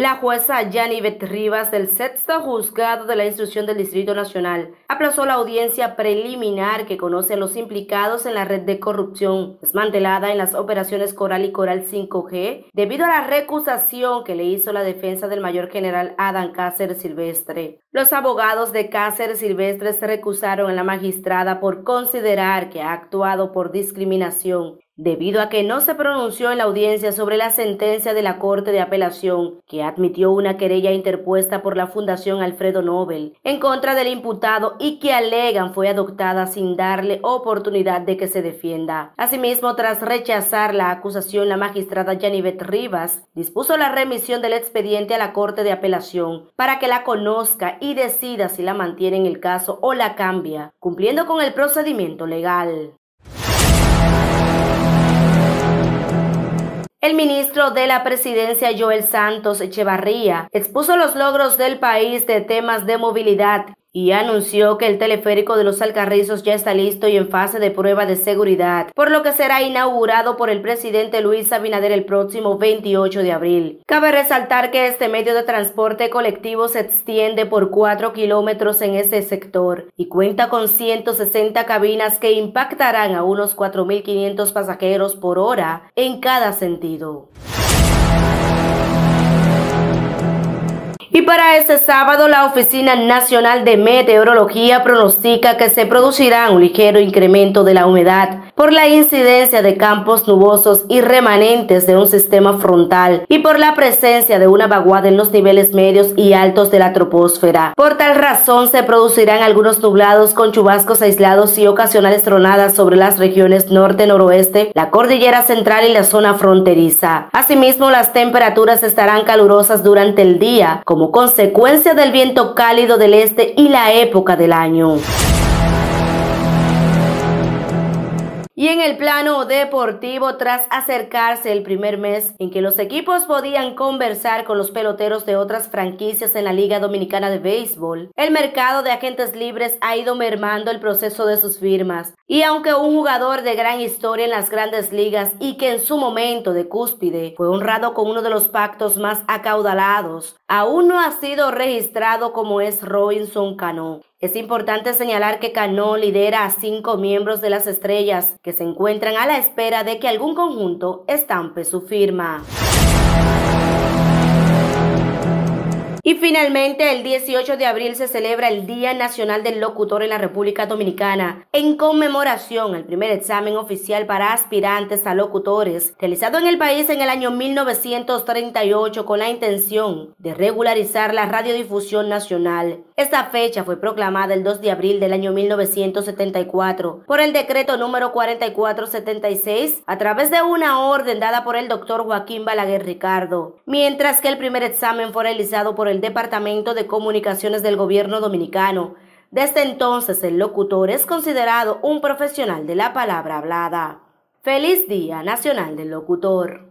La jueza Yanivet Rivas del sexto juzgado de la instrucción del Distrito Nacional aplazó la audiencia preliminar que conoce los implicados en la red de corrupción desmantelada en las operaciones Coral y Coral 5G debido a la recusación que le hizo la defensa del mayor general Adán Cáceres Silvestre. Los abogados de Cáceres Silvestre se recusaron a la magistrada por considerar que ha actuado por discriminación debido a que no se pronunció en la audiencia sobre la sentencia de la Corte de Apelación que admitió una querella interpuesta por la Fundación Alfredo Nobel en contra del imputado y que alegan fue adoptada sin darle oportunidad de que se defienda. Asimismo, tras rechazar la acusación, la magistrada Janivet Rivas dispuso la remisión del expediente a la Corte de Apelación para que la conozca y decida si la mantiene en el caso o la cambia, cumpliendo con el procedimiento legal. El ministro de la Presidencia Joel Santos Echevarría expuso los logros del país de temas de movilidad y anunció que el teleférico de los Alcarrizos ya está listo y en fase de prueba de seguridad, por lo que será inaugurado por el presidente Luis Abinader el próximo 28 de abril. Cabe resaltar que este medio de transporte colectivo se extiende por 4 kilómetros en ese sector y cuenta con 160 cabinas que impactarán a unos 4.500 pasajeros por hora en cada sentido. para este sábado, la Oficina Nacional de Meteorología pronostica que se producirá un ligero incremento de la humedad por la incidencia de campos nubosos y remanentes de un sistema frontal y por la presencia de una vaguada en los niveles medios y altos de la troposfera. Por tal razón se producirán algunos nublados con chubascos aislados y ocasionales tronadas sobre las regiones norte-noroeste, la cordillera central y la zona fronteriza. Asimismo, las temperaturas estarán calurosas durante el día como consecuencia del viento cálido del este y la época del año. Y en el plano deportivo, tras acercarse el primer mes en que los equipos podían conversar con los peloteros de otras franquicias en la Liga Dominicana de Béisbol, el mercado de agentes libres ha ido mermando el proceso de sus firmas. Y aunque un jugador de gran historia en las grandes ligas y que en su momento de cúspide fue honrado con uno de los pactos más acaudalados, aún no ha sido registrado como es Robinson Cano. Es importante señalar que Cano lidera a cinco miembros de las estrellas que se encuentran a la espera de que algún conjunto estampe su firma. Y finalmente, el 18 de abril se celebra el Día Nacional del Locutor en la República Dominicana, en conmemoración al primer examen oficial para aspirantes a locutores, realizado en el país en el año 1938 con la intención de regularizar la radiodifusión nacional. Esta fecha fue proclamada el 2 de abril del año 1974 por el decreto número 4476 a través de una orden dada por el doctor Joaquín Balaguer Ricardo, mientras que el primer examen fue realizado por el Departamento de Comunicaciones del Gobierno Dominicano. Desde entonces, el locutor es considerado un profesional de la palabra hablada. Feliz Día Nacional del Locutor.